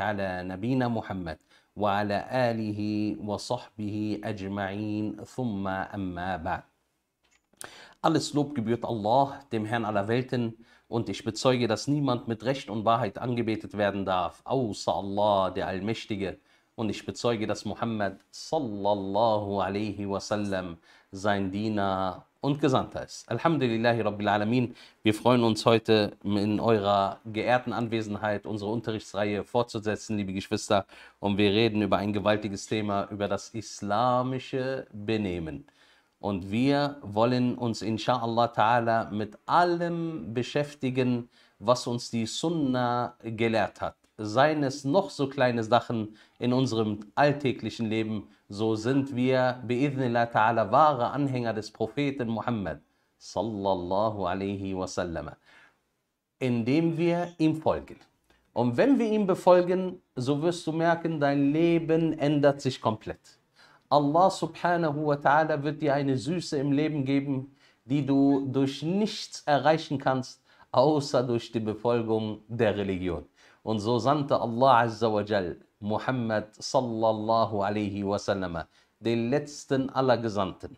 على نبينا محمد وعلى آله وصحبه أجمعين ثم أما بعد. Alles Lob gebührt Allah, dem Herrn aller Welten, und ich bezeuge, dass niemand mit Recht und Wahrheit angebetet werden darf, außer Allah, der Allmächtige. Und ich bezeuge, dass Muhammad sallallahu alaihi wasallam sein Diener und Gesandter ist. Alhamdulillahi Rabbil Alamin. Wir freuen uns heute in eurer geehrten Anwesenheit unsere Unterrichtsreihe fortzusetzen, liebe Geschwister. Und wir reden über ein gewaltiges Thema, über das islamische Benehmen. Und wir wollen uns inshallah ta'ala mit allem beschäftigen, was uns die Sunna gelehrt hat. Seien es noch so kleine Sachen in unserem alltäglichen Leben, so sind wir bi'idhnillah ta'ala wahre Anhänger des Propheten Muhammad sallallahu alaihi wasallam, indem wir ihm folgen. Und wenn wir ihm befolgen, so wirst du merken, dein Leben ändert sich komplett. Allah subhanahu wa ta'ala wird dir eine Süße im Leben geben, die du durch nichts erreichen kannst, außer durch die Befolgung der Religion. Und so sandte Allah azza wa jal Muhammad sallallahu alaihi wasallam, den letzten aller Gesandten.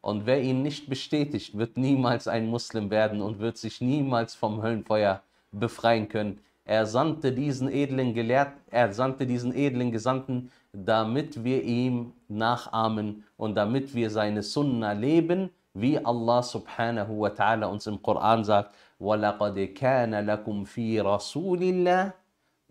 Und wer ihn nicht bestätigt, wird niemals ein Muslim werden und wird sich niemals vom Höllenfeuer befreien können. Er sandte diesen edlen Gelehrt, er sandte diesen edlen Gesandten, damit wir ihm nachahmen und damit wir seine Sunna leben, wie Allah subhanahu wa ta'ala uns im Koran sagt, وَلَقَدْ كَانَ لَكُمْ فِي رَسُولِ اللَّهِ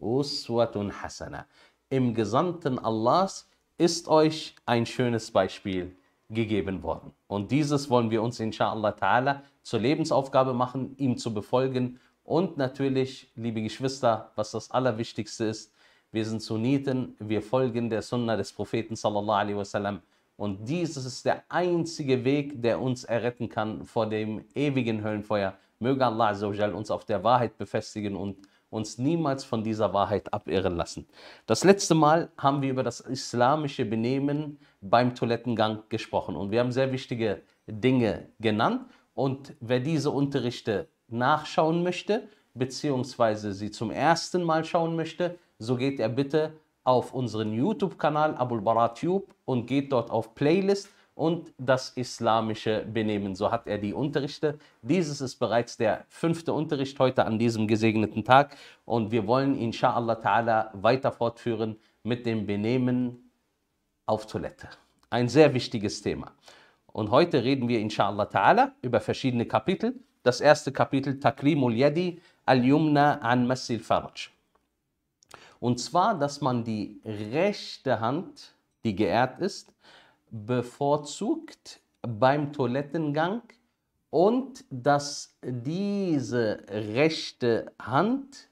Uswatun Hasana. Im Gesandten Allahs ist euch ein schönes Beispiel gegeben worden. Und dieses wollen wir uns inshallah ta'ala zur Lebensaufgabe machen, ihm zu befolgen. Und natürlich, liebe Geschwister, was das Allerwichtigste ist, wir sind Sunniten, wir folgen der Sunna des Propheten sallallahu alaihi wasallam. Und dieses ist der einzige Weg, der uns erretten kann vor dem ewigen Höllenfeuer. Möge Allah uns auf der Wahrheit befestigen und uns niemals von dieser Wahrheit abirren lassen. Das letzte Mal haben wir über das islamische Benehmen beim Toilettengang gesprochen und wir haben sehr wichtige Dinge genannt. Und wer diese Unterrichte nachschauen möchte, beziehungsweise sie zum ersten Mal schauen möchte, so geht er bitte auf unseren YouTube-Kanal Abul Baratube und geht dort auf Playlist und das islamische Benehmen. So hat er die Unterrichte. Dieses ist bereits der fünfte Unterricht heute an diesem gesegneten Tag und wir wollen inshallah ta'ala weiter fortführen mit dem Benehmen auf Toilette. Ein sehr wichtiges Thema. Und heute reden wir inshallah ta'ala über verschiedene Kapitel. Das erste Kapitel Takrimul Yadi al-Yumna an Massil Faraj. Und zwar, dass man die rechte Hand, die geehrt ist, bevorzugt beim Toilettengang und dass diese rechte Hand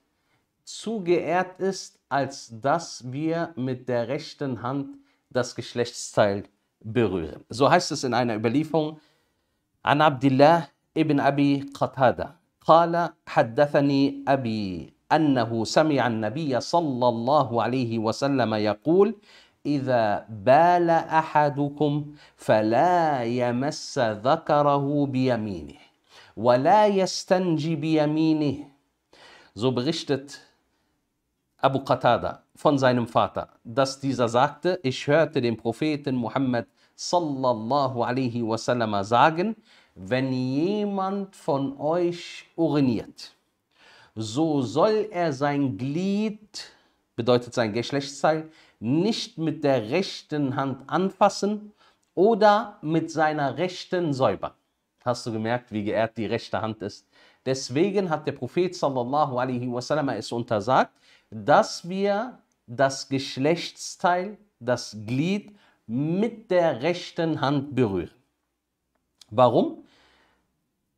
zugeehrt ist, als dass wir mit der rechten Hand das Geschlechtsteil berühren. So heißt es in einer Überlieferung. An Abdullah ibn Abi Qatada. قال حدثني أبي أنه سمع النبي صلى الله عليه وسلم يقول إذا بال أحدكم فلا يمس ذكره بيمينه ولا يستنجي بيمينه So berichtet Abu Qatada von seinem Vater, dass dieser sagte, ich hörte den Propheten Muhammad sallallahu alaihi wasallam sagen, wenn jemand von euch uriniert, so soll er sein Glied, bedeutet sein Geschlechtsteil, nicht mit der rechten Hand anfassen oder mit seiner rechten säubern. Hast du gemerkt, wie geehrt die rechte Hand ist? Deswegen hat der Prophet sallallahu alaihi wasallam es untersagt, dass wir das Geschlechtsteil, das Glied mit der rechten Hand berühren. Warum?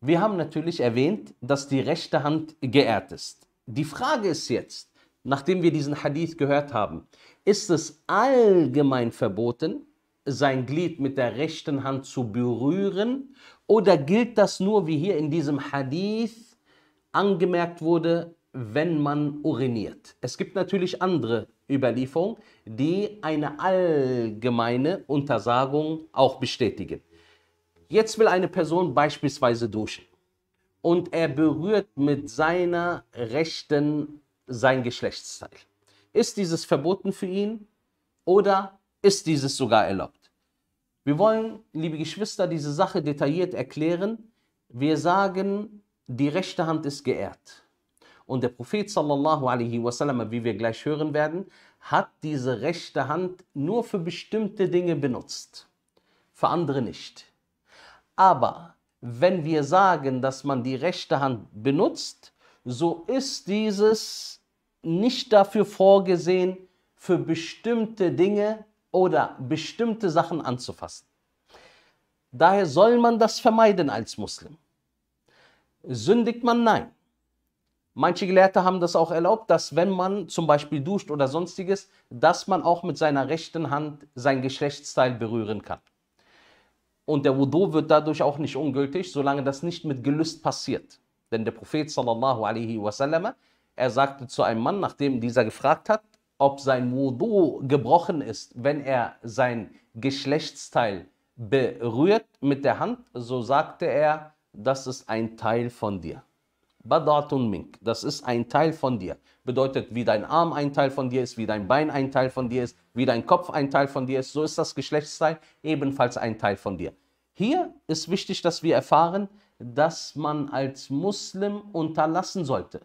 Wir haben natürlich erwähnt, dass die rechte Hand geehrt ist. Die Frage ist jetzt, nachdem wir diesen Hadith gehört haben, ist es allgemein verboten, sein Glied mit der rechten Hand zu berühren? Oder gilt das nur, wie hier in diesem Hadith angemerkt wurde, wenn man uriniert? Es gibt natürlich andere Überlieferungen, die eine allgemeine Untersagung auch bestätigen. Jetzt will eine Person beispielsweise duschen und er berührt mit seiner rechten sein Geschlechtsteil. Ist dieses verboten für ihn oder ist dieses sogar erlaubt? Wir wollen, liebe Geschwister, diese Sache detailliert erklären. Wir sagen, die rechte Hand ist geehrt. Und der Prophet sallallahu alaihi wasallam, wie wir gleich hören werden, hat diese rechte Hand nur für bestimmte Dinge benutzt, für andere nicht. Aber wenn wir sagen, dass man die rechte Hand benutzt, so ist dieses nicht dafür vorgesehen, für bestimmte Dinge oder bestimmte Sachen anzufassen. Daher soll man das vermeiden als Muslim. Sündigt man? Nein. Manche Gelehrte haben das auch erlaubt, dass wenn man zum Beispiel duscht oder sonstiges, dass man auch mit seiner rechten Hand sein Geschlechtsteil berühren kann. Und der Wudu wird dadurch auch nicht ungültig, solange das nicht mit Gelüst passiert. Denn der Prophet sallallahu alaihi wasallam, er sagte zu einem Mann, nachdem dieser gefragt hat, ob sein Wudu gebrochen ist, wenn er sein Geschlechtsteil berührt mit der Hand, so sagte er, das ist ein Teil von dir. Badatun mink, das ist ein Teil von dir. Bedeutet, wie dein Arm ein Teil von dir ist, wie dein Bein ein Teil von dir ist, wie dein Kopf ein Teil von dir ist, so ist das Geschlechtsteil ebenfalls ein Teil von dir. Hier ist wichtig, dass wir erfahren, das man als Muslim unterlassen sollte,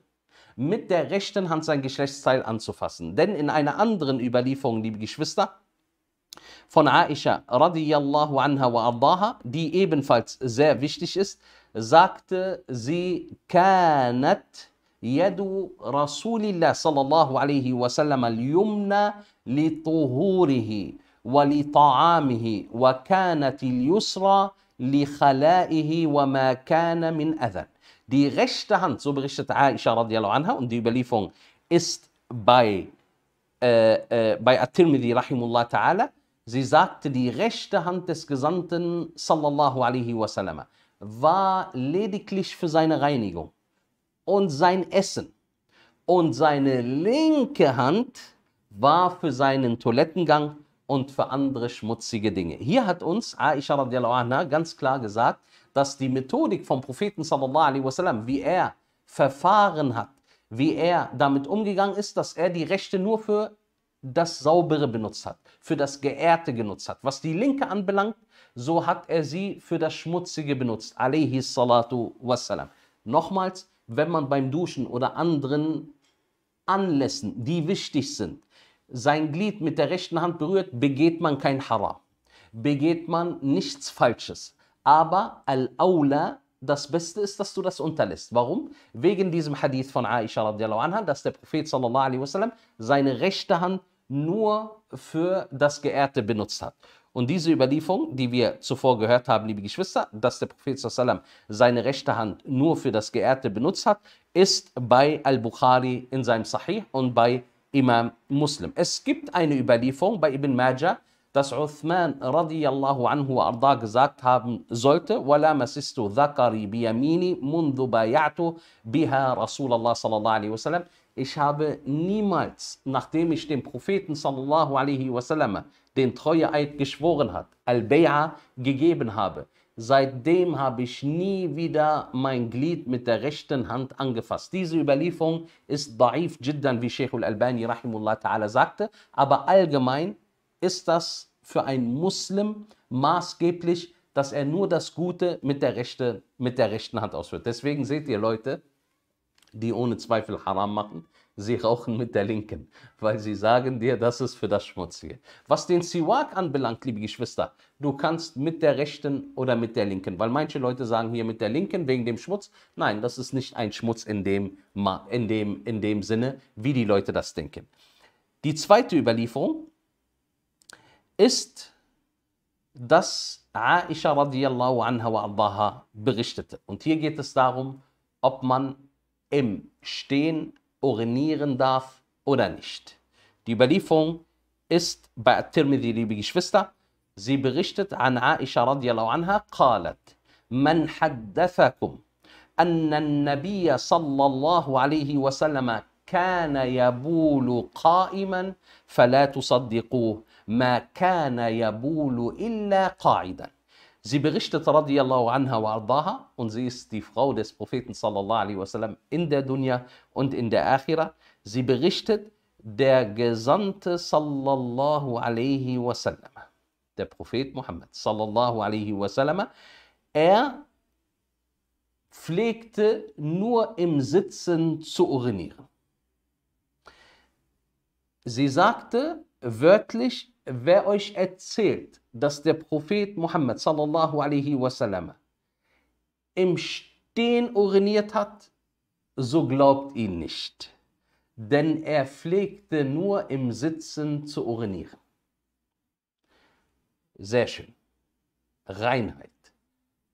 mit der rechten Hand sein Geschlechtsteil anzufassen. Denn in einer anderen Überlieferung, liebe Geschwister, von Aisha radiallahu anha wa ardaha, die ebenfalls sehr wichtig ist, sagte sie, kanat yadu Rasulillah sallallahu alaihi wasallam al-yumna li tuhurihi wa li ta'amihi wa kanat al-yusra die rechte Hand, so berichtet Aisha radiallahu anha, und die Überlieferung ist bei, äh, äh, bei At-Tirmidhi rahimullah ta'ala, sie sagte, die rechte Hand des Gesandten sallallahu alaihi wasallam war lediglich für seine Reinigung und sein Essen. Und seine linke Hand war für seinen Toilettengang und für andere schmutzige Dinge. Hier hat uns Aisha radiallahu anha ganz klar gesagt, dass die Methodik vom Propheten sallallahu alaihi wasallam, wie er verfahren hat, wie er damit umgegangen ist, dass er die Rechte nur für das Saubere benutzt hat, für das Geehrte genutzt hat. Was die Linke anbelangt, so hat er sie für das Schmutzige benutzt. Alayhi salatu wassalam. Nochmals, wenn man beim Duschen oder anderen Anlässen, die wichtig sind, sein Glied mit der rechten Hand berührt, begeht man kein Haram. Begeht man nichts Falsches. Aber Al-Aula, das Beste ist, dass du das unterlässt. Warum? Wegen diesem Hadith von Aisha radiallahu anha, dass der Prophet sallallahu alaihi wasallam seine rechte Hand nur für das Geehrte benutzt hat. Und diese Überlieferung, die wir zuvor gehört haben, liebe Geschwister, dass der Prophet sallam seine rechte Hand nur für das Geehrte benutzt hat, ist bei Al-Bukhari in seinem Sahih und bei Imam Muslim. Es gibt eine Überlieferung bei Ibn Majah, dass Uthman radiyallahu anhu arda gesagt haben sollte, وَلَا مَسِسْتُ ذَكَرِ بِيَمِينِ مُنْذُ بَيَعْتُ بِهَا رَسُولَ اللَّهِ sallallahu alaihi wasallam. Ich habe niemals, nachdem ich dem Propheten sallallahu alaihi wasallam den Treueeid geschworen hat, Al-Bay'a gegeben habe. Seitdem habe ich nie wieder mein Glied mit der rechten Hand angefasst. Diese Überlieferung ist da'if jiddan, wie Sheikh al-Albani rahimullah ta'ala sagte. Aber allgemein ist das für einen Muslim maßgeblich, dass er nur das Gute mit der, rechte, mit der rechten Hand ausführt. Deswegen seht ihr Leute, die ohne Zweifel Haram machen, sie rauchen mit der Linken, weil sie sagen dir, das ist für das Schmutzige. Was den Siwak anbelangt, liebe Geschwister, du kannst mit der Rechten oder mit der Linken, weil manche Leute sagen hier mit der Linken wegen dem Schmutz. Nein, das ist nicht ein Schmutz in dem, in dem, in dem Sinne, wie die Leute das denken. Die zweite Überlieferung ist, dass Aisha radiallahu anha wa addaha berichtete. Und hier geht es darum, ob man im Stehen urinieren darf oder nicht. Die Überlieferung ist bei Tirmidhi liebe Geschwister. Sie berichtet an Aisha radiallahu anha, qalat, man haddathakum, anna النبي صلى الله عليه وسلم كان يبول قائما فلا تصدقوه ما كان يبول إلا قاعدا Sie berichtet radiallahu anha wa ardaha und sie ist die Frau des Propheten sallallahu alaihi wasallam in der Dunya und in der Akhira. Sie berichtet der Gesandte sallallahu alaihi wasallam, der Prophet Muhammad sallallahu alaihi wasallam. Er pflegte nur im Sitzen zu urinieren. Sie sagte wörtlich, wer euch erzählt, dass der Prophet Muhammad sallallahu alaihi wasallam im Stehen uriniert hat, so glaubt ihn nicht. Denn er pflegte nur im Sitzen zu urinieren. Sehr schön. Reinheit,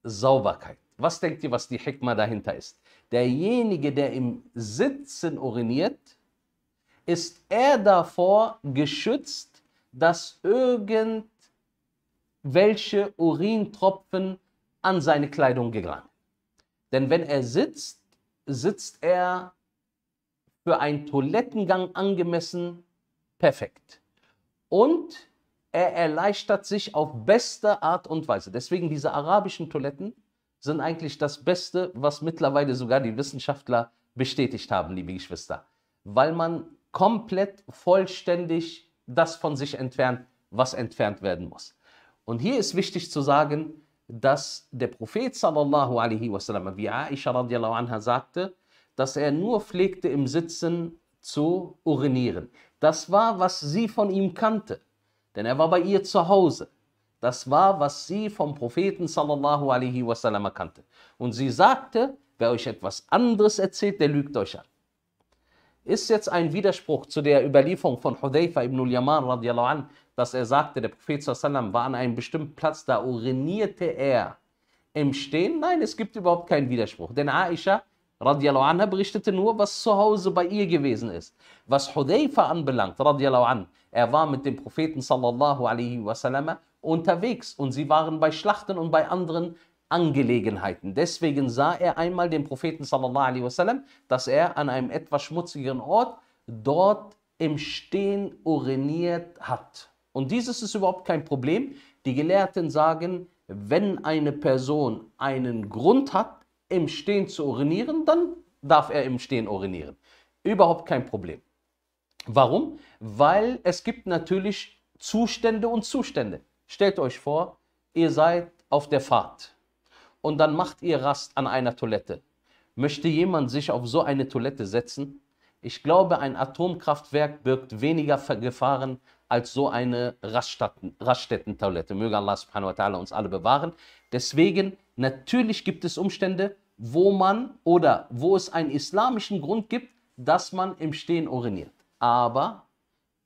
Sauberkeit. Was denkt ihr, was die Hikma dahinter ist? Derjenige, der im Sitzen uriniert, ist er davor geschützt, dass irgendwelche Urintropfen an seine Kleidung gelangen. Denn wenn er sitzt, sitzt er für einen Toilettengang angemessen perfekt. Und er erleichtert sich auf beste Art und Weise. Deswegen diese arabischen Toiletten sind eigentlich das Beste, was mittlerweile sogar die Wissenschaftler bestätigt haben, liebe Geschwister. Weil man komplett vollständig das von sich entfernt, was entfernt werden muss. Und hier ist wichtig zu sagen, dass der Prophet sallallahu alaihi wasallam, wie Aisha radiallahu anha sagte, dass er nur pflegte im Sitzen zu urinieren. Das war, was sie von ihm kannte, denn er war bei ihr zu Hause. Das war, was sie vom Propheten sallallahu alaihi wasallam kannte. Und sie sagte, wer euch etwas anderes erzählt, der lügt euch an ist jetzt ein Widerspruch zu der Überlieferung von Hudayfa ibn al-Yaman radiallahu an, dass er sagte, der Prophet sallam war an einem bestimmten Platz, da urinierte er im Stehen. Nein, es gibt überhaupt keinen Widerspruch. Denn Aisha radiallahu anha berichtete nur, was zu Hause bei ihr gewesen ist. Was Hudayfa anbelangt, radiallahu an, er war mit dem Propheten sallallahu alaihi wasallam unterwegs und sie waren bei Schlachten und bei anderen Angelegenheiten. Deswegen sah er einmal den Propheten wasallam, dass er an einem etwas schmutzigeren Ort dort im Stehen uriniert hat. Und dieses ist überhaupt kein Problem. Die Gelehrten sagen, wenn eine Person einen Grund hat, im Stehen zu urinieren, dann darf er im Stehen urinieren. Überhaupt kein Problem. Warum? Weil es gibt natürlich Zustände und Zustände. Stellt euch vor, ihr seid auf der Fahrt und dann macht ihr Rast an einer Toilette. Möchte jemand sich auf so eine Toilette setzen? Ich glaube, ein Atomkraftwerk birgt weniger Gefahren als so eine Raststätten, toilette Möge Allah subhanahu wa ta'ala uns alle bewahren. Deswegen, natürlich gibt es Umstände, wo man oder wo es einen islamischen Grund gibt, dass man im Stehen uriniert. Aber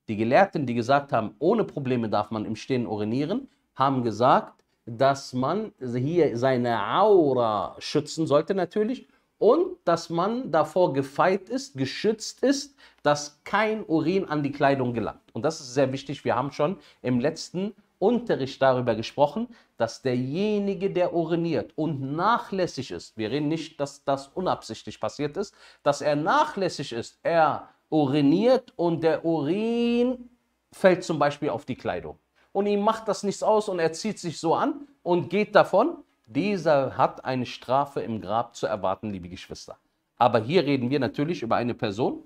die Gelehrten, die gesagt haben, ohne Probleme darf man im Stehen urinieren, haben gesagt, dass man hier seine Aura schützen sollte natürlich und dass man davor gefeit ist, geschützt ist, dass kein Urin an die Kleidung gelangt. Und das ist sehr wichtig. Wir haben schon im letzten Unterricht darüber gesprochen, dass derjenige, der uriniert und nachlässig ist, wir reden nicht, dass das unabsichtlich passiert ist, dass er nachlässig ist, er uriniert und der Urin fällt zum Beispiel auf die Kleidung und ihm macht das nichts aus und er zieht sich so an und geht davon, dieser hat eine Strafe im Grab zu erwarten, liebe Geschwister. Aber hier reden wir natürlich über eine Person,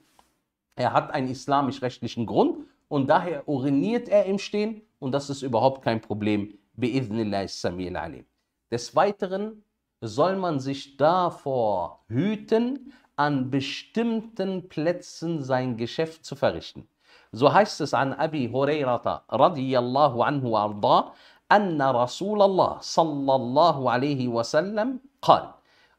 er hat einen islamisch-rechtlichen Grund und daher uriniert er im Stehen und das ist überhaupt kein Problem. Des Weiteren soll man sich davor hüten, an bestimmten Plätzen sein Geschäft zu verrichten. So heißt es an Abi Hurairata radiyallahu anhu arda, anna Rasulallah sallallahu alaihi wasallam qal.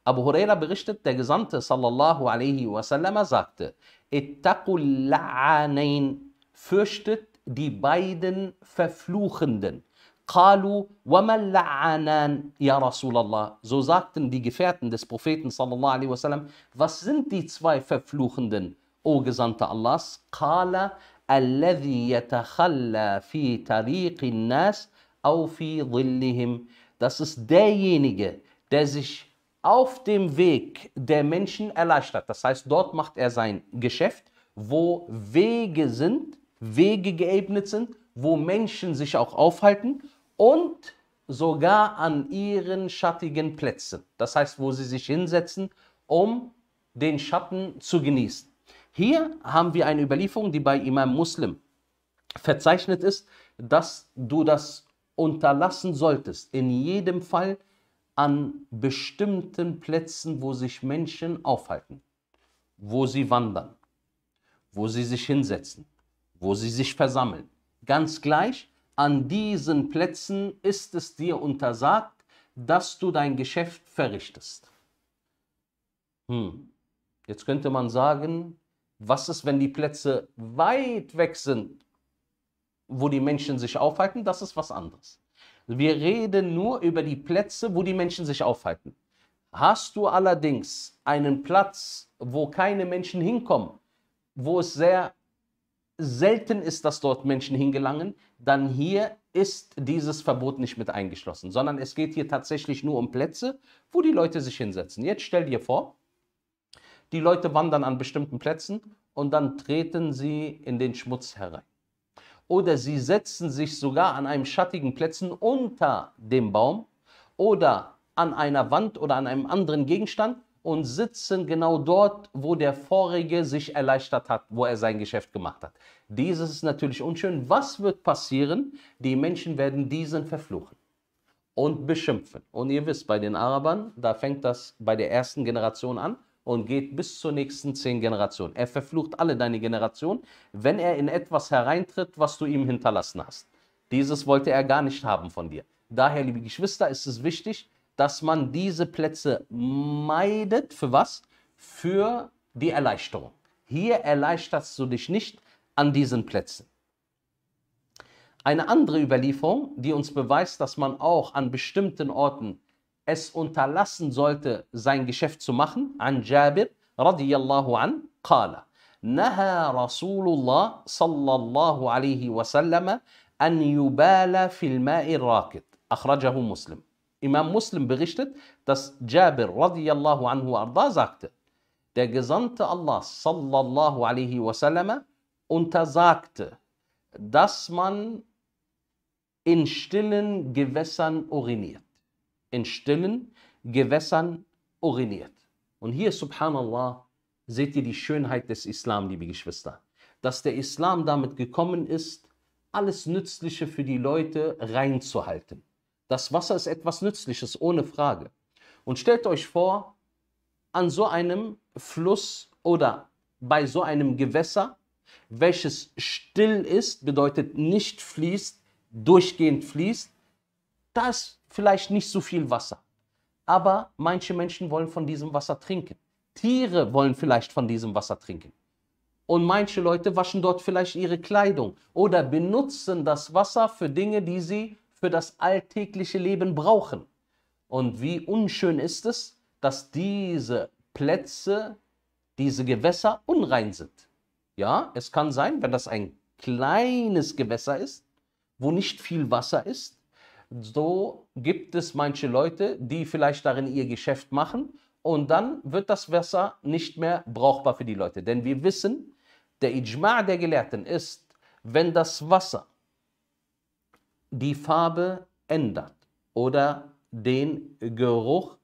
Abu Huraira berichtet, der Gesandte sallallahu alaihi wasallam sagte, ittaqul la'anain, fürchtet die beiden Verfluchenden. قالوا وما اللعانان يا رسول الله so sagten die Gefährten des Propheten sallallahu alaihi wasallam was sind die zwei verfluchenden o Gesandte Allahs قال الذي يتخلى في طريق الناس أو في ظلهم. Das ist derjenige, der sich auf dem Weg der Menschen erleichtert. Das heißt, dort macht er sein Geschäft, wo Wege sind, Wege geebnet sind, wo Menschen sich auch aufhalten und sogar an ihren schattigen Plätzen. Das heißt, wo sie sich hinsetzen, um den Schatten zu genießen. Hier haben wir eine Überlieferung, die bei Imam Muslim verzeichnet ist, dass du das unterlassen solltest, in jedem Fall an bestimmten Plätzen, wo sich Menschen aufhalten, wo sie wandern, wo sie sich hinsetzen, wo sie sich versammeln. Ganz gleich, an diesen Plätzen ist es dir untersagt, dass du dein Geschäft verrichtest. Hm. Jetzt könnte man sagen, was ist, wenn die Plätze weit weg sind, wo die Menschen sich aufhalten? Das ist was anderes. Wir reden nur über die Plätze, wo die Menschen sich aufhalten. Hast du allerdings einen Platz, wo keine Menschen hinkommen, wo es sehr selten ist, dass dort Menschen hingelangen, dann hier ist dieses Verbot nicht mit eingeschlossen, sondern es geht hier tatsächlich nur um Plätze, wo die Leute sich hinsetzen. Jetzt stell dir vor, die Leute wandern an bestimmten Plätzen und dann treten sie in den Schmutz herein. Oder sie setzen sich sogar an einem schattigen Plätzen unter dem Baum oder an einer Wand oder an einem anderen Gegenstand und sitzen genau dort, wo der vorige sich erleichtert hat, wo er sein Geschäft gemacht hat. Dieses ist natürlich unschön. Was wird passieren? Die Menschen werden diesen verfluchen und beschimpfen. Und ihr wisst, bei den Arabern, da fängt das bei der ersten Generation an und geht bis zur nächsten zehn Generationen. Er verflucht alle deine Generation, wenn er in etwas hereintritt, was du ihm hinterlassen hast. Dieses wollte er gar nicht haben von dir. Daher, liebe Geschwister, ist es wichtig, dass man diese Plätze meidet. Für was? Für die Erleichterung. Hier erleichterst du dich nicht an diesen Plätzen. Eine andere Überlieferung, die uns beweist, dass man auch an bestimmten Orten es unterlassen sollte, sein Geschäft zu machen, an Jabir radiyallahu an, qala. نهى Rasulullah sallallahu صلى الله عليه وسلم أن يبال في الماء الراكد أخرجه Imam Muslim berichtet, dass Jabir radiyallahu anhu arda sagte, der Gesandte Allah sallallahu alaihi wasallam untersagte, dass man in stillen Gewässern uriniert in stillen Gewässern uriniert. Und hier, subhanallah, seht ihr die Schönheit des Islam, liebe Geschwister. Dass der Islam damit gekommen ist, alles Nützliche für die Leute reinzuhalten. Das Wasser ist etwas Nützliches, ohne Frage. Und stellt euch vor, an so einem Fluss oder bei so einem Gewässer, welches still ist, bedeutet nicht fließt, durchgehend fließt, da ist vielleicht nicht so viel Wasser. Aber manche Menschen wollen von diesem Wasser trinken. Tiere wollen vielleicht von diesem Wasser trinken. Und manche Leute waschen dort vielleicht ihre Kleidung oder benutzen das Wasser für Dinge, die sie für das alltägliche Leben brauchen. Und wie unschön ist es, dass diese Plätze, diese Gewässer unrein sind. Ja, es kann sein, wenn das ein kleines Gewässer ist, wo nicht viel Wasser ist, so gibt es manche Leute, die vielleicht darin ihr Geschäft machen und dann wird das Wasser nicht mehr brauchbar für die Leute. Denn wir wissen, der Ijma' der Gelehrten ist, wenn das Wasser die Farbe ändert oder den Geruch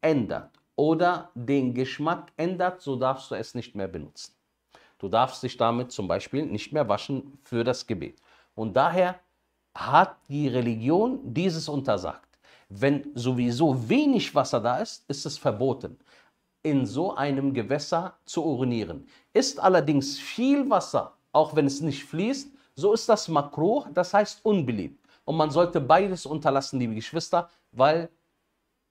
ändert oder den Geschmack ändert, so darfst du es nicht mehr benutzen. Du darfst dich damit zum Beispiel nicht mehr waschen für das Gebet. Und daher hat die Religion dieses untersagt. Wenn sowieso wenig Wasser da ist, ist es verboten, in so einem Gewässer zu urinieren. Ist allerdings viel Wasser, auch wenn es nicht fließt, so ist das makruh, das heißt unbeliebt. Und man sollte beides unterlassen, liebe Geschwister, weil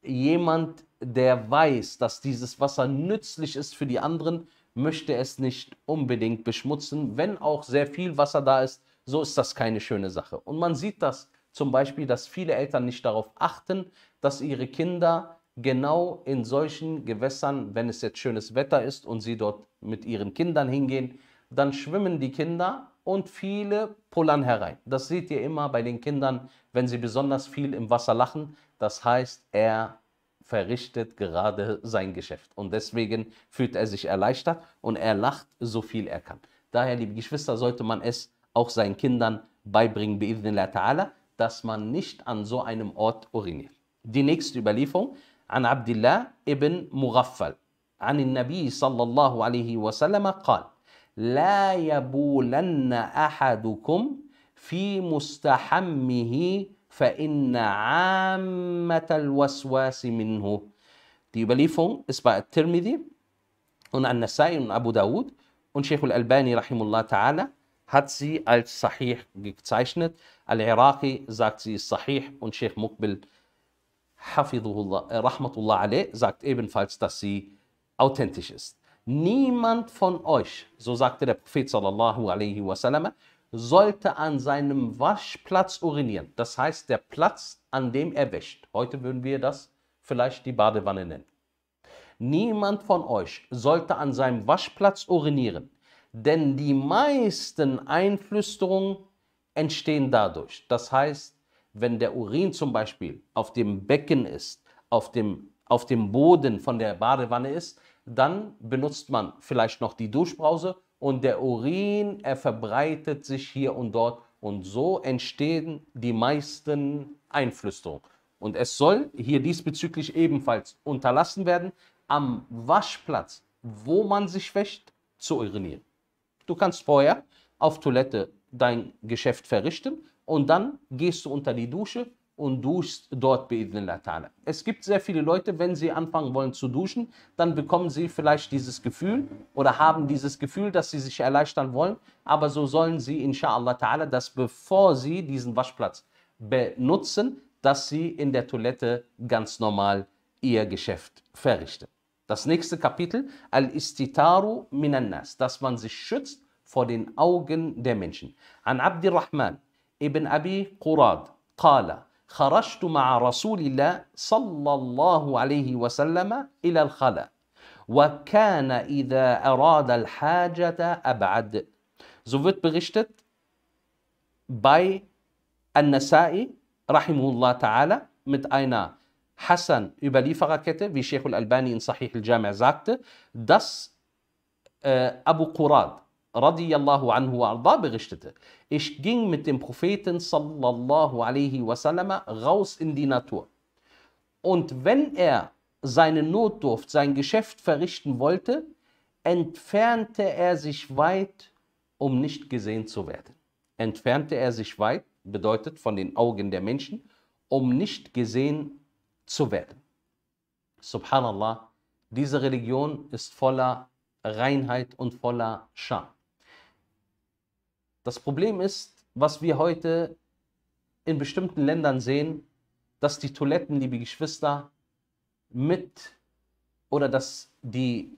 jemand, der weiß, dass dieses Wasser nützlich ist für die anderen, möchte es nicht unbedingt beschmutzen. Wenn auch sehr viel Wasser da ist, so ist das keine schöne Sache. Und man sieht das zum Beispiel, dass viele Eltern nicht darauf achten, dass ihre Kinder genau in solchen Gewässern, wenn es jetzt schönes Wetter ist und sie dort mit ihren Kindern hingehen, dann schwimmen die Kinder und viele pullern herein. Das seht ihr immer bei den Kindern, wenn sie besonders viel im Wasser lachen. Das heißt, er verrichtet gerade sein Geschäft und deswegen fühlt er sich erleichtert und er lacht so viel er kann. Daher, liebe Geschwister, sollte man es auch seinen Kindern beibringen, bi'idhnillah ta'ala, dass man nicht an so einem Ort uriniert. Die nächste Überlieferung, an Abdullah ibn Mughaffal, an den Nabi sallallahu alaihi wa sallam, قال, لا يبولن أحدكم في مستحمه فإن عامة الوسواس منه. Die Überlieferung ist bei Tirmidhi und an Nasai und Abu Dawud und Sheikh al-Albani rahimullah ta'ala hat sie als Sahih gezeichnet. Al-Iraqi sagt, sie ist Sahih und Sheikh Mukbil äh, Rahmatullah Ali sagt ebenfalls, dass sie authentisch ist. Niemand von euch, so sagte der Prophet sallallahu alaihi wasallam, sollte an seinem Waschplatz urinieren. Das heißt, der Platz, an dem er wäscht. Heute würden wir das vielleicht die Badewanne nennen. Niemand von euch sollte an seinem Waschplatz urinieren denn die meisten Einflüsterungen entstehen dadurch. Das heißt, wenn der Urin zum Beispiel auf dem Becken ist, auf dem, auf dem Boden von der Badewanne ist, dann benutzt man vielleicht noch die Duschbrause und der Urin, er verbreitet sich hier und dort und so entstehen die meisten Einflüsterungen. Und es soll hier diesbezüglich ebenfalls unterlassen werden, am Waschplatz, wo man sich wäscht, zu urinieren. Du kannst vorher auf Toilette dein Geschäft verrichten und dann gehst du unter die Dusche und duschst dort Latana. Es gibt sehr viele Leute, wenn sie anfangen wollen zu duschen, dann bekommen sie vielleicht dieses Gefühl oder haben dieses Gefühl, dass sie sich erleichtern wollen, aber so sollen sie inshallah ta'ala, dass bevor sie diesen Waschplatz benutzen, dass sie in der Toilette ganz normal ihr Geschäft verrichten. Das nächste Kapitel, Al-Istitaru Minannas, dass man sich schützt vor den Augen der Menschen. An Abdirrahman ibn Abi Qurad, Qala, خرجت مع رسول الله صلى الله عليه وسلم إلى الخلاء وكان إذا أراد الحاجة أبعد So wird berichtet bei An-Nasai, rahimullah ta'ala, mit einer Hassan Überliefererkette, wie Sheikh al-Albani in Sahih al-Jami' sagte, dass äh, Abu Qurad radiyallahu anhu arda berichtete, ich ging mit dem Propheten sallallahu alaihi wasallam raus in die Natur. Und wenn er seine Notdurft, sein Geschäft verrichten wollte, entfernte er sich weit, um nicht gesehen zu werden. Entfernte er sich weit, bedeutet von den Augen der Menschen, um nicht gesehen zu werden zu werden. Subhanallah, diese Religion ist voller Reinheit und voller Scham. Das Problem ist, was wir heute in bestimmten Ländern sehen, dass die Toiletten, liebe Geschwister, mit oder dass die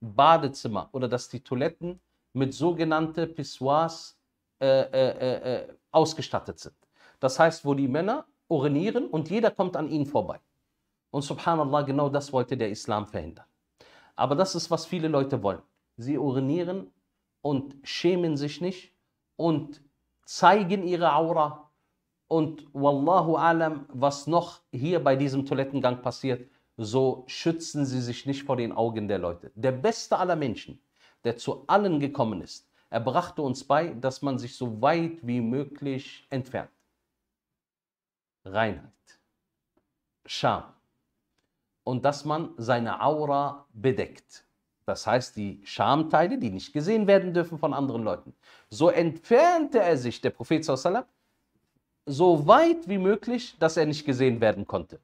Badezimmer oder dass die Toiletten mit sogenannten Pissoirs äh, äh, äh, äh, ausgestattet sind. Das heißt, wo die Männer urinieren und jeder kommt an ihnen vorbei. Und subhanallah, genau das wollte der Islam verhindern. Aber das ist, was viele Leute wollen. Sie urinieren und schämen sich nicht und zeigen ihre Aura. Und wallahu alam, was noch hier bei diesem Toilettengang passiert, so schützen sie sich nicht vor den Augen der Leute. Der beste aller Menschen, der zu allen gekommen ist, er brachte uns bei, dass man sich so weit wie möglich entfernt. Reinheit, Scham, und dass man seine Aura bedeckt. Das heißt, die Schamteile, die nicht gesehen werden dürfen von anderen Leuten. So entfernte er sich, der Prophet sallam, so weit wie möglich, dass er nicht gesehen werden konnte.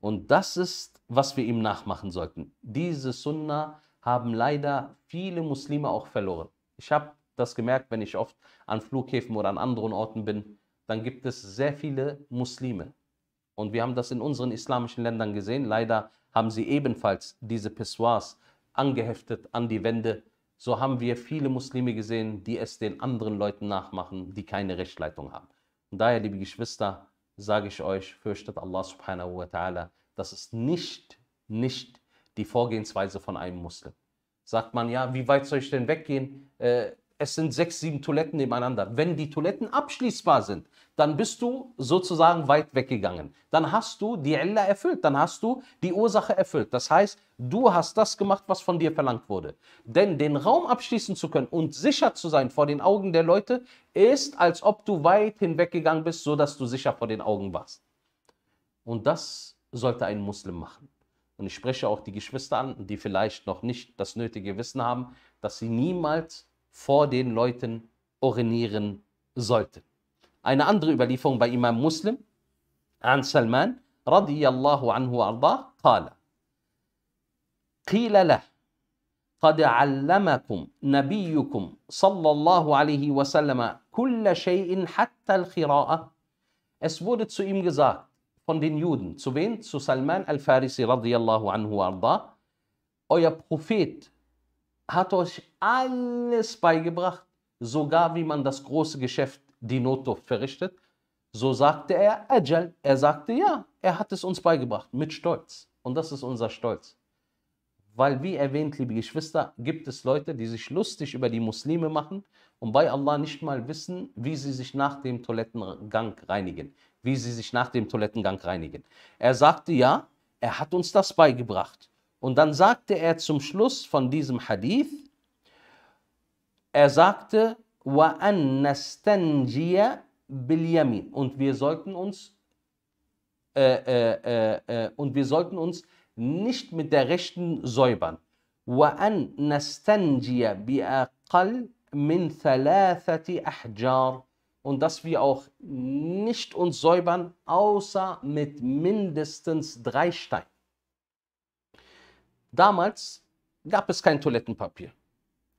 Und das ist, was wir ihm nachmachen sollten. Diese Sunna haben leider viele Muslime auch verloren. Ich habe das gemerkt, wenn ich oft an Flughäfen oder an anderen Orten bin, dann gibt es sehr viele Muslime. Und wir haben das in unseren islamischen Ländern gesehen. Leider haben sie ebenfalls diese Pissoirs angeheftet an die Wände. So haben wir viele Muslime gesehen, die es den anderen Leuten nachmachen, die keine Rechtsleitung haben. Und daher, liebe Geschwister, sage ich euch, fürchtet Allah subhanahu wa ta'ala. Das ist nicht, nicht die Vorgehensweise von einem Muslim. Sagt man, ja, wie weit soll ich denn weggehen? Äh, es sind sechs, sieben Toiletten nebeneinander. Wenn die Toiletten abschließbar sind, dann bist du sozusagen weit weggegangen. Dann hast du die Ella erfüllt, dann hast du die Ursache erfüllt. Das heißt, du hast das gemacht, was von dir verlangt wurde. Denn den Raum abschließen zu können und sicher zu sein vor den Augen der Leute, ist, als ob du weit hinweggegangen bist, sodass du sicher vor den Augen warst. Und das sollte ein Muslim machen. Und ich spreche auch die Geschwister an, die vielleicht noch nicht das nötige Wissen haben, dass sie niemals vor den Leuten urinieren sollten. Eine andere Überlieferung bei Imam Muslim an Salman radiyallahu anhu arda qala قيل له قد علمكم نبيكم صلى الله عليه وسلم كل شيء حتى القراءة Es wurde zu ihm gesagt, von den Juden, zu wen? Zu Salman al-Farisi radiallahu anhu arda, euer Prophet hat euch alles beigebracht, sogar wie man das große Geschäft, die Noto, verrichtet. So sagte er, Ajal, er sagte ja, er hat es uns beigebracht, mit Stolz. Und das ist unser Stolz. Weil, wie erwähnt, liebe Geschwister, gibt es Leute, die sich lustig über die Muslime machen und bei Allah nicht mal wissen, wie sie sich nach dem Toilettengang reinigen. Wie sie sich nach dem Toilettengang reinigen. Er sagte ja, er hat uns das beigebracht. Und dann sagte er zum Schluss von diesem Hadith, er sagte, und wir sollten uns äh, äh, äh, äh, und wir sollten uns nicht mit der Rechten säubern. Und dass wir auch nicht uns säubern, außer mit mindestens drei Steinen. Damals gab es kein Toilettenpapier.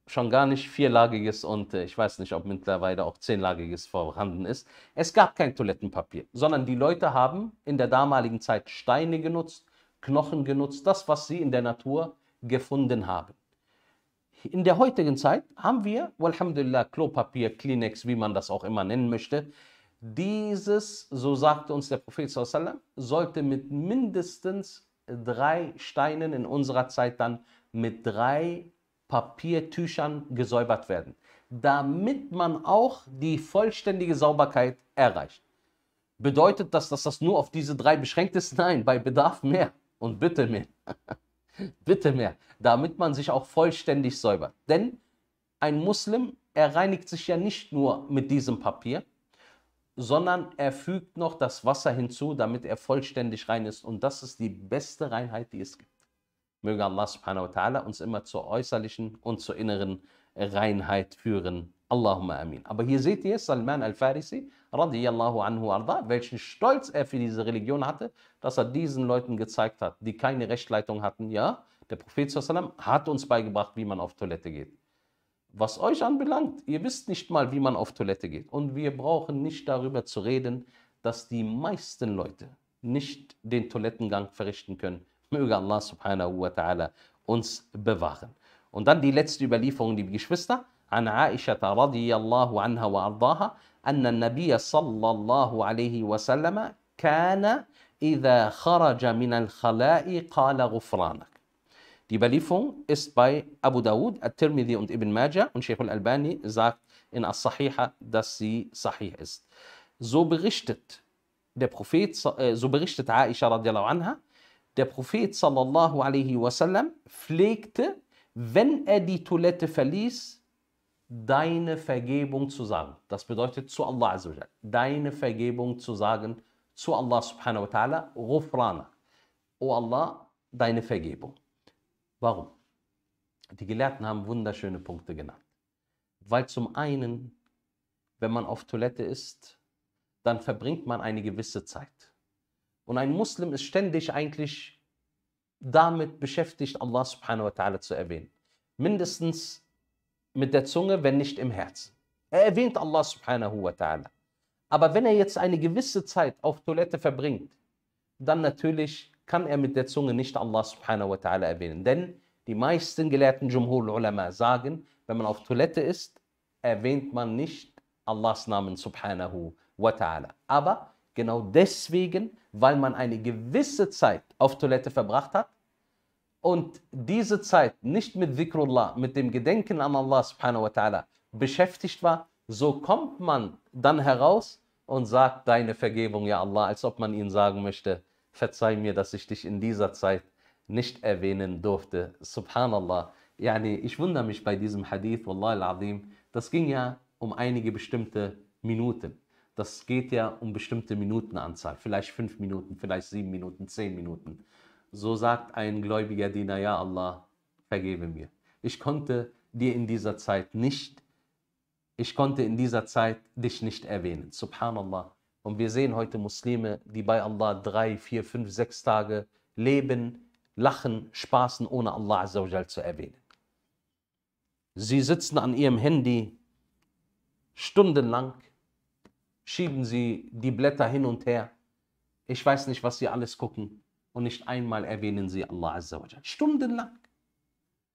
Schon gar nicht vierlagiges und äh, ich weiß nicht, ob mittlerweile auch zehnlagiges vorhanden ist. Es gab kein Toilettenpapier, sondern die Leute haben in der damaligen Zeit Steine genutzt, Knochen genutzt, das, was sie in der Natur gefunden haben. In der heutigen Zeit haben wir, Alhamdulillah, Klopapier, Kleenex, wie man das auch immer nennen möchte. Dieses, so sagte uns der Prophet, sollte mit mindestens drei Steinen in unserer Zeit dann mit drei Papiertüchern gesäubert werden, damit man auch die vollständige Sauberkeit erreicht. Bedeutet das, dass das nur auf diese drei beschränkt ist? Nein, bei Bedarf mehr und bitte mehr. bitte mehr, damit man sich auch vollständig säubert. Denn ein Muslim, er reinigt sich ja nicht nur mit diesem Papier, sondern er fügt noch das Wasser hinzu, damit er vollständig rein ist. Und das ist die beste Reinheit, die es gibt. Möge Allah subhanahu wa ta'ala uns immer zur äußerlichen und zur inneren Reinheit führen. Allahumma amin. Aber hier seht ihr Salman al-Farisi, radiyallahu anhu arda, welchen Stolz er für diese Religion hatte, dass er diesen Leuten gezeigt hat, die keine Rechtsleitung hatten. Ja, der Prophet hat uns beigebracht, wie man auf Toilette geht was euch anbelangt. Ihr wisst nicht mal, wie man auf Toilette geht. Und wir brauchen nicht darüber zu reden, dass die meisten Leute nicht den Toilettengang verrichten können. Möge Allah subhanahu wa ta'ala uns bewahren. Und dann die letzte Überlieferung, liebe Geschwister. عن عائشة رضي الله عنها وأرضاها أن النبي صلى الله عليه وسلم كان إذا خرج من khalai qala غفرانك die Überlieferung ist bei Abu Dawud, At-Tirmidhi und Ibn Majah und Sheikh al-Albani sagt in As-Sahiha, dass sie sahih ist. So berichtet der Prophet, äh, so berichtet Aisha radiallahu anha, der Prophet sallallahu alaihi wasallam pflegte, wenn er die Toilette verließ, deine Vergebung zu sagen. Das bedeutet zu Allah azawajal. Deine Vergebung zu sagen zu Allah subhanahu wa ta'ala, Rufrana. O Allah, deine Vergebung. Warum? Die Gelehrten haben wunderschöne Punkte genannt. Weil zum einen, wenn man auf Toilette ist, dann verbringt man eine gewisse Zeit. Und ein Muslim ist ständig eigentlich damit beschäftigt, Allah subhanahu wa ta'ala zu erwähnen. Mindestens mit der Zunge, wenn nicht im Herzen. Er erwähnt Allah subhanahu wa ta'ala. Aber wenn er jetzt eine gewisse Zeit auf Toilette verbringt, dann natürlich kann er mit der Zunge nicht Allah subhanahu wa ta'ala erwähnen. Denn die meisten gelehrten Jumhur Ulama sagen, wenn man auf Toilette ist, erwähnt man nicht Allahs Namen subhanahu wa ta'ala. Aber genau deswegen, weil man eine gewisse Zeit auf Toilette verbracht hat und diese Zeit nicht mit Dhikrullah, mit dem Gedenken an Allah subhanahu wa ta'ala beschäftigt war, so kommt man dann heraus und sagt deine Vergebung, ja Allah, als ob man ihnen sagen möchte, verzeih mir, dass ich dich in dieser Zeit nicht erwähnen durfte. Subhanallah. Yani, ich wundere mich bei diesem Hadith, Wallah al-Azim, das ging ja um einige bestimmte Minuten. Das geht ja um bestimmte Minutenanzahl, vielleicht fünf Minuten, vielleicht sieben Minuten, zehn Minuten. So sagt ein gläubiger Diener, ja Allah, vergebe mir. Ich konnte dir in dieser Zeit nicht, ich konnte in dieser Zeit dich nicht erwähnen. Subhanallah. Und wir sehen heute Muslime, die bei Allah drei, vier, fünf, sechs Tage leben, lachen, spaßen, ohne Allah Azzawajal zu erwähnen. Sie sitzen an ihrem Handy stundenlang, schieben sie die Blätter hin und her. Ich weiß nicht, was sie alles gucken. Und nicht einmal erwähnen sie Allah Azzawajal. Stundenlang.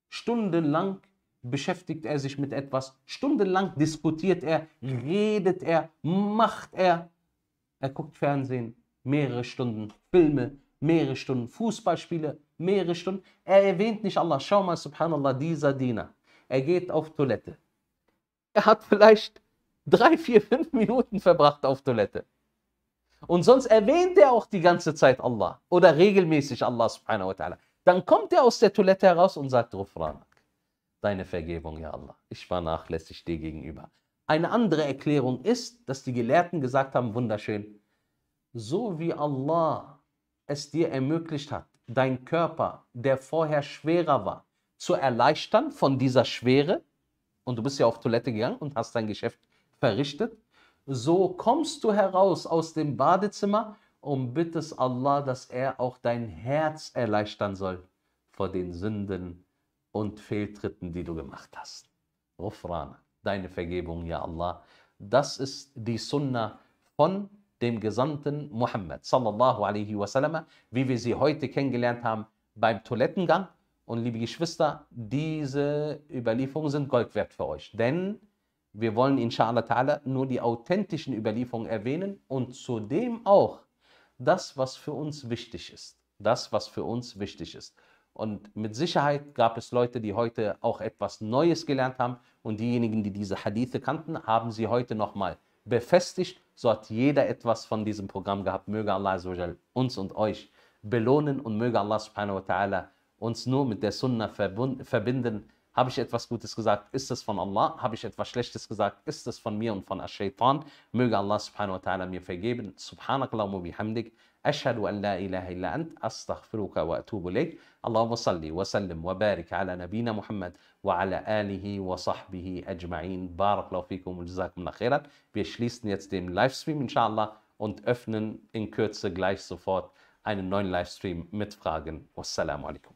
Stundenlang beschäftigt er sich mit etwas, stundenlang diskutiert er, redet er, macht er, er guckt Fernsehen, mehrere Stunden, Filme, mehrere Stunden, Fußballspiele, mehrere Stunden. Er erwähnt nicht Allah. Schau mal, subhanallah, dieser Diener. Er geht auf Toilette. Er hat vielleicht drei, vier, fünf Minuten verbracht auf Toilette. Und sonst erwähnt er auch die ganze Zeit Allah oder regelmäßig Allah subhanahu wa ta'ala. Dann kommt er aus der Toilette heraus und sagt, Rufranak, deine Vergebung, ja Allah. Ich war nachlässig dir gegenüber. Eine andere Erklärung ist, dass die Gelehrten gesagt haben, wunderschön, so wie Allah es dir ermöglicht hat, deinen Körper, der vorher schwerer war, zu erleichtern von dieser Schwere, und du bist ja auf Toilette gegangen und hast dein Geschäft verrichtet, so kommst du heraus aus dem Badezimmer und bittest Allah, dass er auch dein Herz erleichtern soll vor den Sünden und Fehltritten, die du gemacht hast. Rufrana deine Vergebung, ja Allah. Das ist die Sunna von dem Gesandten Muhammad sallallahu alaihi wasallam, wie wir sie heute kennengelernt haben beim Toilettengang. Und liebe Geschwister, diese Überlieferungen sind Gold wert für euch, denn wir wollen inshallah ta'ala nur die authentischen Überlieferungen erwähnen und zudem auch das, was für uns wichtig ist. Das, was für uns wichtig ist. Und mit Sicherheit gab es Leute, die heute auch etwas Neues gelernt haben. Und diejenigen, die diese Hadithe kannten, haben sie heute nochmal befestigt. So hat jeder etwas von diesem Programm gehabt. Möge Allah uns und euch belohnen und möge Allah subhanahu wa ta'ala uns nur mit der Sunna verbinden. Habe ich etwas Gutes gesagt? Ist es von Allah? Habe ich etwas Schlechtes gesagt? Ist es von mir und von Ash-Shaytan? Möge Allah subhanahu wa ta'ala mir vergeben. Subhanakallahumma bihamdik. أشهد أن لا إله إلا أنت أستغفرك وأتوب إليك اللهم صل وسلم وبارك على نبينا محمد وعلى آله وصحبه أجمعين بارك الله فيكم وجزاكم الله خيرا بيشليسن jetzt den Livestream إن شاء الله und öffnen in Kürze gleich sofort einen neuen Livestream mit Fragen والسلام عليكم